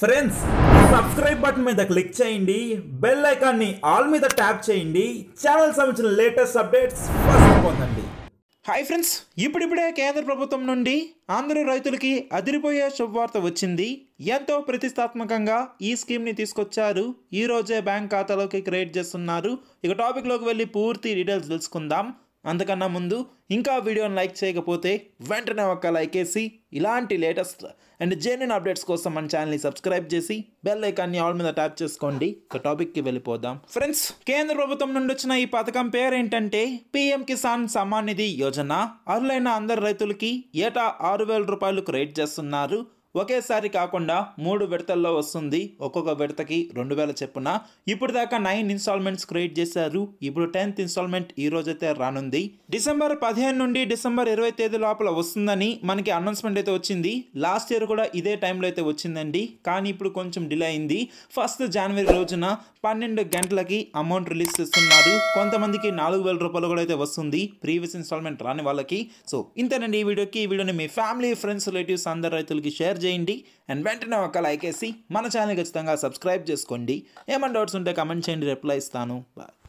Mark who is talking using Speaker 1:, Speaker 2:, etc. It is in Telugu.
Speaker 1: ఫ్రెండ్స్ సబ్స్క్రైబ్ బటన్ మీద క్లిక్ చేయండి బెల్ ఐకాన్ని ఆల్ మీద ట్యాప్ చేయండి ఛానల్ సంబంధించిన లేటెస్ట్ అప్డేట్స్ ఫస్ట్ పొందండి హాయ్ ఫ్రెండ్స్ ఇప్పుడిప్పుడే కేంద్ర ప్రభుత్వం నుండి ఆంధ్ర రైతులకి అదిరిపోయే శుభవార్త వచ్చింది ఎంతో ప్రతిష్టాత్మకంగా ఈ స్కీమ్ని తీసుకొచ్చారు ఈరోజే బ్యాంక్ ఖాతాలోకి క్రియేట్ చేస్తున్నారు ఇక టాపిక్లోకి వెళ్ళి పూర్తి డీటెయిల్స్ తెలుసుకుందాం అందుకన్నా ముందు ఇంకా వీడియోని లైక్ చేయకపోతే వెంటనే ఒక లైక్ వేసి ఇలాంటి లేటెస్ట్ అండ్ జెన్యున్ అప్డేట్స్ కోసం మన ఛానల్ని సబ్స్క్రైబ్ చేసి బెల్ ఐకాన్ని ఆల్ మీద ట్యాప్ చేసుకోండి ఒక టాపిక్కి వెళ్ళిపోదాం ఫ్రెండ్స్ కేంద్ర ప్రభుత్వం నుండి వచ్చిన ఈ పథకం పేరేంటంటే పిఎం కిసాన్ సమాన్ నిధి యోజన అర్హులైన అందరు రైతులకి ఏటా ఆరు వేల రూపాయలకు రేట్ చేస్తున్నారు ఒకేసారి కాకుండా మూడు విడతల్లో వస్తుంది ఒక్కొక్క విడతకి రెండు వేల చెప్పున ఇప్పుడు దాకా నైన్ ఇన్స్టాల్మెంట్స్ క్రియేట్ చేశారు ఇప్పుడు టెన్త్ ఇన్స్టాల్మెంట్ ఈ రోజైతే రానుంది డిసెంబర్ పదిహేను నుండి డిసెంబర్ ఇరవై తేదీ లోపల వస్తుందని మనకి అనౌన్స్మెంట్ అయితే వచ్చింది లాస్ట్ ఇయర్ కూడా ఇదే టైంలో అయితే వచ్చిందండి కానీ ఇప్పుడు కొంచెం డిలే అయింది ఫస్ట్ జనవరి రోజున పన్నెండు గంటలకి అమౌంట్ రిలీజ్ చేస్తున్నారు కొంతమందికి నాలుగు వేల రూపాయలు కూడా అయితే వస్తుంది ప్రీవియస్ ఇన్స్టాల్మెంట్ రాని వాళ్ళకి సో ఇంతేనండి ఈ వీడియోకి ఈ వీడియోని మీ ఫ్యామిలీ ఫ్రెండ్స్ రిలేటివ్స్ అందరి రైతులకి షేర్ చేయండి అండ్ వెంటనే ఒక లైక్ వేసి మన ఛానల్ ఖచ్చితంగా సబ్స్క్రైబ్ చేసుకోండి ఏమైనా డౌట్స్ ఉంటే కమెంట్ చేయండి రిప్లై ఇస్తాను బాయ్